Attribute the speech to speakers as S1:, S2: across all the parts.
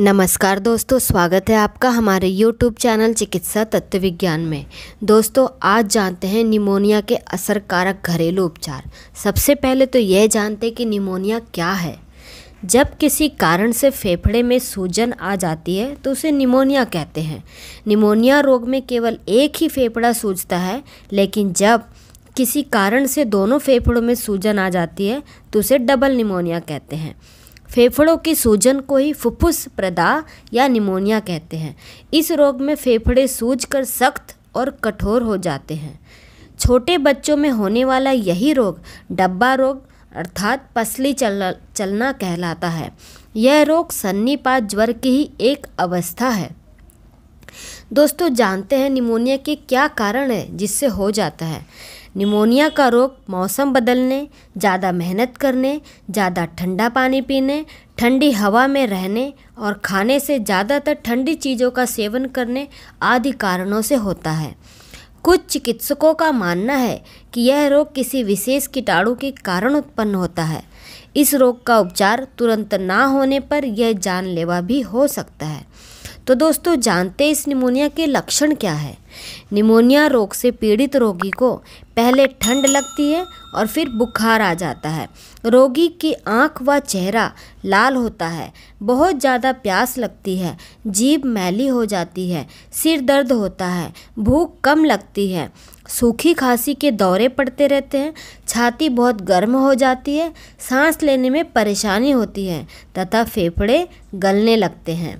S1: नमस्कार दोस्तों स्वागत है आपका हमारे YouTube चैनल चिकित्सा तत्व विज्ञान में दोस्तों आज जानते हैं निमोनिया के असर कारक घरेलू उपचार सबसे पहले तो यह जानते हैं कि निमोनिया क्या है जब किसी कारण से फेफड़े में सूजन आ जाती है तो उसे निमोनिया कहते हैं निमोनिया रोग में केवल एक ही फेफड़ा सूजता है लेकिन जब किसी कारण से दोनों फेफड़ों में सूजन आ जाती है तो उसे डबल निमोनिया कहते हैं फेफड़ों की सूजन को ही फुफ्फुस प्रदा या निमोनिया कहते हैं इस रोग में फेफड़े सूज कर सख्त और कठोर हो जाते हैं छोटे बच्चों में होने वाला यही रोग डब्बा रोग अर्थात पसली चल चलना कहलाता है यह रोग सन्नीपात ज्वर की ही एक अवस्था है दोस्तों जानते हैं निमोनिया के क्या कारण है जिससे हो जाता है निमोनिया का रोग मौसम बदलने ज़्यादा मेहनत करने ज़्यादा ठंडा पानी पीने ठंडी हवा में रहने और खाने से ज़्यादातर ठंडी चीज़ों का सेवन करने आदि कारणों से होता है कुछ चिकित्सकों का मानना है कि यह रोग किसी विशेष कीटाणु के कारण उत्पन्न होता है इस रोग का उपचार तुरंत ना होने पर यह जानलेवा भी हो सकता है तो दोस्तों जानते हैं इस निमोनिया के लक्षण क्या है निमोनिया रोग से पीड़ित रोगी को पहले ठंड लगती है और फिर बुखार आ जाता है रोगी की आंख व चेहरा लाल होता है बहुत ज़्यादा प्यास लगती है जीभ मैली हो जाती है सिर दर्द होता है भूख कम लगती है सूखी खांसी के दौरे पड़ते रहते हैं छाती बहुत गर्म हो जाती है सांस लेने में परेशानी होती है तथा फेफड़े गलने लगते हैं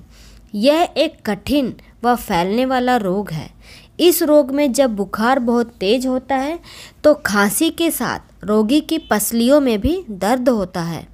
S1: यह एक कठिन व फैलने वाला रोग है इस रोग में जब बुखार बहुत तेज होता है तो खांसी के साथ रोगी की पसलियों में भी दर्द होता है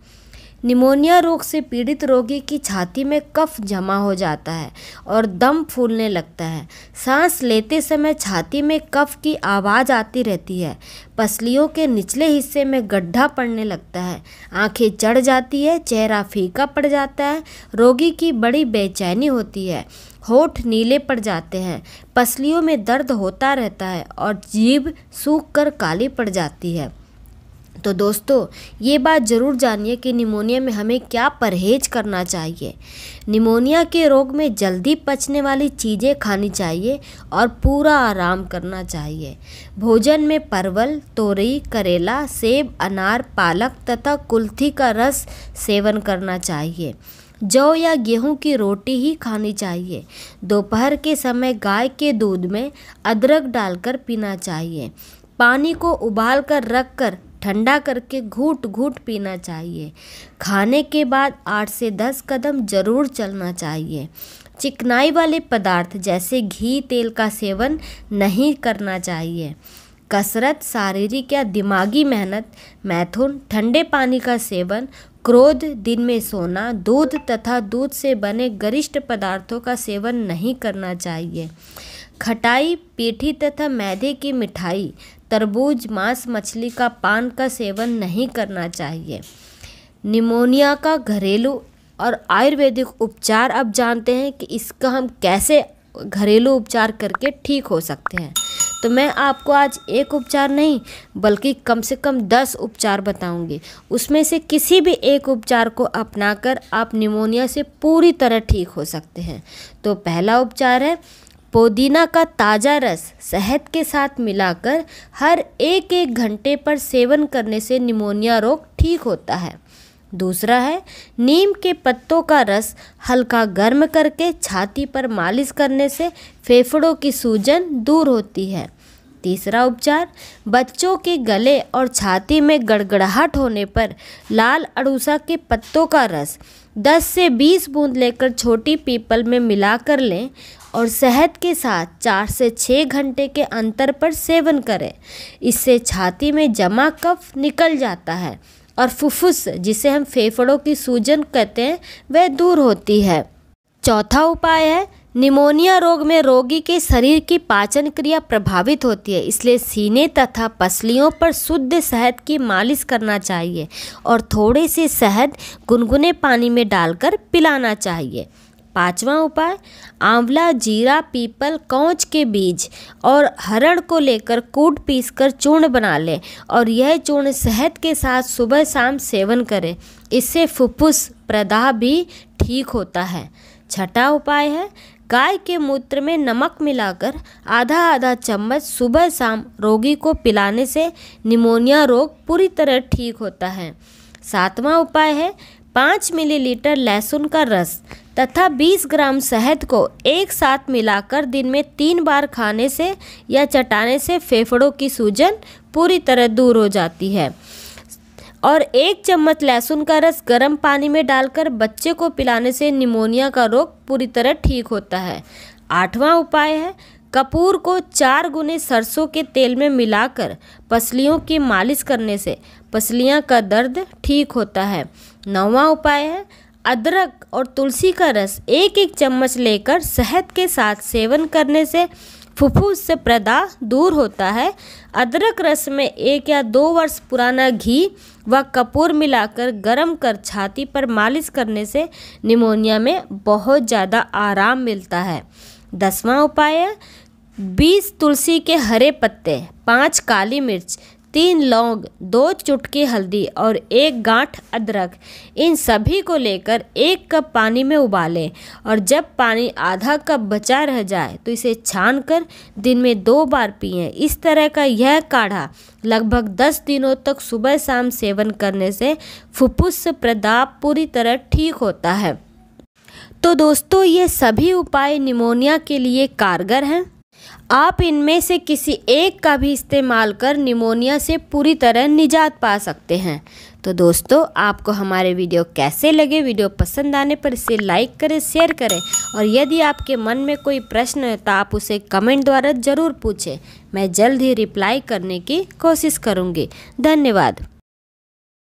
S1: निमोनिया रोग से पीड़ित रोगी की छाती में कफ जमा हो जाता है और दम फूलने लगता है सांस लेते समय छाती में कफ की आवाज़ आती रहती है पसलियों के निचले हिस्से में गड्ढा पड़ने लगता है आंखें चढ़ जाती है चेहरा फीका पड़ जाता है रोगी की बड़ी बेचैनी होती है होठ नीले पड़ जाते हैं पसलियों में दर्द होता रहता है और जीभ सूख कर काली पड़ जाती है तो दोस्तों ये बात ज़रूर जानिए कि निमोनिया में हमें क्या परहेज करना चाहिए निमोनिया के रोग में जल्दी पचने वाली चीज़ें खानी चाहिए और पूरा आराम करना चाहिए भोजन में परवल तोरी करेला सेब अनार पालक तथा कुल्थी का रस सेवन करना चाहिए जौ या गेहूं की रोटी ही खानी चाहिए दोपहर के समय गाय के दूध में अदरक डालकर पीना चाहिए पानी को उबाल कर रख कर ठंडा करके घूट घूट पीना चाहिए खाने के बाद आठ से दस कदम ज़रूर चलना चाहिए चिकनाई वाले पदार्थ जैसे घी तेल का सेवन नहीं करना चाहिए कसरत शारीरिक या दिमागी मेहनत मैथुन ठंडे पानी का सेवन क्रोध दिन में सोना दूध तथा दूध से बने गरिष्ठ पदार्थों का सेवन नहीं करना चाहिए खटाई पीठी तथा मैदे की मिठाई तरबूज मांस मछली का पान का सेवन नहीं करना चाहिए निमोनिया का घरेलू और आयुर्वेदिक उपचार अब जानते हैं कि इसका हम कैसे घरेलू उपचार करके ठीक हो सकते हैं तो मैं आपको आज एक उपचार नहीं बल्कि कम से कम दस उपचार बताऊंगी उसमें से किसी भी एक उपचार को अपनाकर आप निमोनिया से पूरी तरह ठीक हो सकते हैं तो पहला उपचार है पुदीना का ताज़ा रस शहद के साथ मिलाकर हर एक एक घंटे पर सेवन करने से निमोनिया रोग ठीक होता है दूसरा है नीम के पत्तों का रस हल्का गर्म करके छाती पर मालिश करने से फेफड़ों की सूजन दूर होती है तीसरा उपचार बच्चों के गले और छाती में गड़गड़ाहट होने पर लाल अड़ूसा के पत्तों का रस 10 से 20 बूंद लेकर छोटी पीपल में मिलाकर लें और शहद के साथ चार से छः घंटे के अंतर पर सेवन करें इससे छाती में जमा कफ निकल जाता है और फुफ्फुस जिसे हम फेफड़ों की सूजन कहते हैं वह दूर होती है चौथा उपाय है निमोनिया रोग में रोगी के शरीर की पाचन क्रिया प्रभावित होती है इसलिए सीने तथा पसलियों पर शुद्ध शहद की मालिश करना चाहिए और थोड़े से शहद गुनगुने पानी में डालकर पिलाना चाहिए पांचवा उपाय आंवला जीरा पीपल कौच के बीज और हरण को लेकर कूट पीस कर चूर्ण बना लें और यह चूर्ण शहद के साथ सुबह शाम सेवन करें इससे फुफ्फुस प्रदाह भी ठीक होता है छठा उपाय है गाय के मूत्र में नमक मिलाकर आधा आधा चम्मच सुबह शाम रोगी को पिलाने से निमोनिया रोग पूरी तरह ठीक होता है सातवां उपाय है पाँच मिलीलीटर लहसुन का रस तथा 20 ग्राम शहद को एक साथ मिलाकर दिन में तीन बार खाने से या चटाने से फेफड़ों की सूजन पूरी तरह दूर हो जाती है और एक चम्मच लहसुन का रस गर्म पानी में डालकर बच्चे को पिलाने से निमोनिया का रोग पूरी तरह ठीक होता है आठवां उपाय है कपूर को चार गुने सरसों के तेल में मिलाकर पसलियों की मालिश करने से पसलियाँ का दर्द ठीक होता है नौवा उपाय है अदरक और तुलसी का रस एक एक चम्मच लेकर शहद के साथ सेवन करने से फुफ्फुस से प्रदा दूर होता है अदरक रस में एक या दो वर्ष पुराना घी व कपूर मिलाकर गर्म कर छाती पर मालिश करने से निमोनिया में बहुत ज़्यादा आराम मिलता है दसवां उपाय बीस तुलसी के हरे पत्ते पाँच काली मिर्च तीन लौंग दो चुटकी हल्दी और एक गांठ अदरक इन सभी को लेकर एक कप पानी में उबालें और जब पानी आधा कप बचा रह जाए तो इसे छान कर दिन में दो बार पिए इस तरह का यह काढ़ा लगभग दस दिनों तक सुबह शाम सेवन करने से फुफ्फुस प्रदाप पूरी तरह ठीक होता है तो दोस्तों ये सभी उपाय निमोनिया के लिए कारगर हैं आप इनमें से किसी एक का भी इस्तेमाल कर निमोनिया से पूरी तरह निजात पा सकते हैं तो दोस्तों आपको हमारे वीडियो कैसे लगे वीडियो पसंद आने पर इसे लाइक करें शेयर करें और यदि आपके मन में कोई प्रश्न है तो आप उसे कमेंट द्वारा ज़रूर पूछें मैं जल्द ही रिप्लाई करने की कोशिश करूँगी धन्यवाद